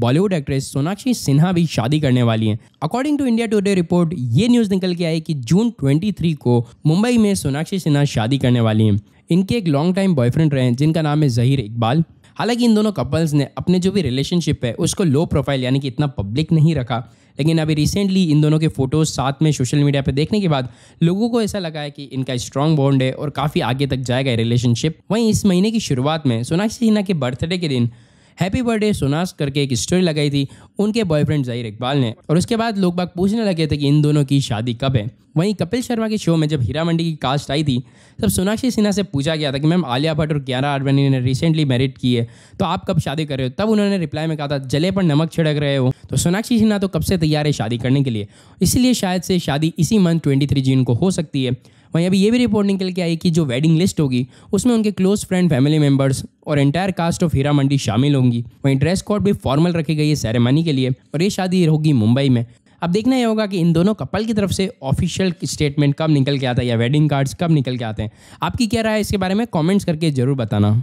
Bollywood actress Sonakshi Sinha भी शादी करने वाली हैं according to India Today report ये न्यूज़ निकल के आई कि जून 23 को मुंबई में सोनाक्षी सिन्हा शादी करने वाली हैं इनके एक लॉन्ग टाइम बॉयफ्रेंड रहे हैं जिनका नाम है जहीर इकबाल हालांकि इन दोनों कपल्स ने अपने जो भी रिलेशनशिप है उसको लो प्रोफाइल यानी कि इतना पब्लिक नहीं रखा लेकिन अभी रिसेंटली इन दोनों के फोटोज साथ में सोशल मीडिया पर देखने के बाद लोगों को ऐसा लगा है कि इनका स्ट्रॉन्ग बॉन्ड है और काफ़ी आगे तक जाएगा रिलेशनशिप वहीं इस महीने की शुरुआत में सोनाक्षी सिन्हा के बर्थडे के दिन हैप्पी बर्थडे सोनास करके एक स्टोरी लगाई थी उनके बॉयफ्रेंड जहीर इकबाल ने और उसके बाद लोग बाग पूछने लगे थे कि इन दोनों की शादी कब है वहीं कपिल शर्मा के शो में जब हीरा मंडी की कास्ट आई थी तब सोनाक्षी सिन्हा से पूछा गया था कि मैम आलिया भट्ट और ग्यारह आडवाणी ने रिसेंटली मैरिड की है तो आप कब शादी कर रहे हो तब उन्होंने रिप्लाई में कहा था जले पर नमक छिड़क रहे हो तो सोनाक्षी सिन्हा तो कब से तैयार है शादी करने के लिए इसलिए शायद से शादी इसी मंथ ट्वेंटी जून को हो सकती है वहीं अभी ये भी रिपोर्ट निकल के आई कि जो वेडिंग लिस्ट होगी उसमें उनके क्लोज फ्रेंड फैमिली मेम्बर्स और entire cast of Heera Mandi शामिल होंगी वहीं ड्रेस कोड भी फॉर्मल रखी गई है सेरेमनी के लिए और ये शादी होगी मुंबई में अब देखना यह होगा कि इन दोनों कपल की तरफ से ऑफिशियल स्टेटमेंट कब निकल के आता है या वेडिंग कार्ड्स कब निकल के आते हैं आपकी क्या राय है इसके बारे में कॉमेंट्स करके ज़रूर बताना